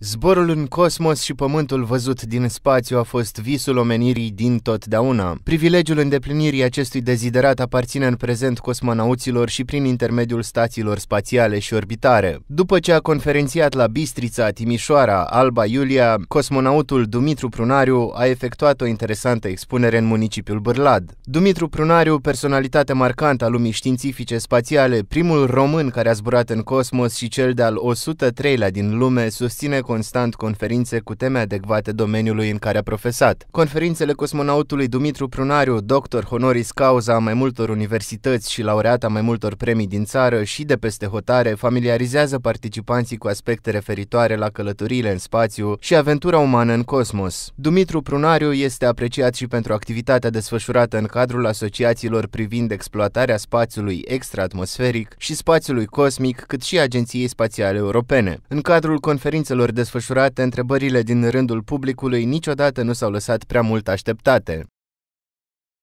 Zborul în cosmos și pământul văzut din spațiu a fost visul omenirii din totdeauna. Privilegiul îndeplinirii acestui deziderat aparține în prezent cosmonauților și prin intermediul stațiilor spațiale și orbitare. După ce a conferențiat la Bistrița, Timișoara, Alba Iulia, cosmonautul Dumitru Prunariu a efectuat o interesantă expunere în municipiul Bârlad. Dumitru Prunariu, personalitate marcantă a lumii științifice spațiale, primul român care a zburat în cosmos și cel de-al 103-lea din lume, susține constant conferințe cu teme adecvate domeniului în care a profesat. Conferințele cosmonautului Dumitru Prunariu, doctor honoris causa a mai multor universități și laureat a mai multor premii din țară și de peste hotare, familiarizează participanții cu aspecte referitoare la călătoriile în spațiu și aventura umană în cosmos. Dumitru Prunariu este apreciat și pentru activitatea desfășurată în cadrul asociațiilor privind exploatarea spațiului extraatmosferic și spațiului cosmic, cât și Agenției Spațiale Europene. În cadrul conferințelor desfășurate, întrebările din rândul publicului niciodată nu s-au lăsat prea mult așteptate.